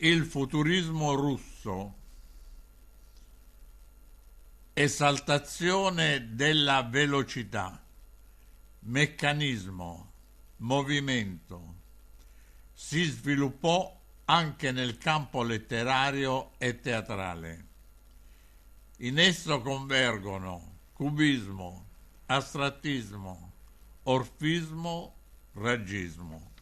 il futurismo russo, esaltazione della velocità, meccanismo, movimento, si sviluppò anche nel campo letterario e teatrale. In esso convergono cubismo, astrattismo, orfismo, raggismo.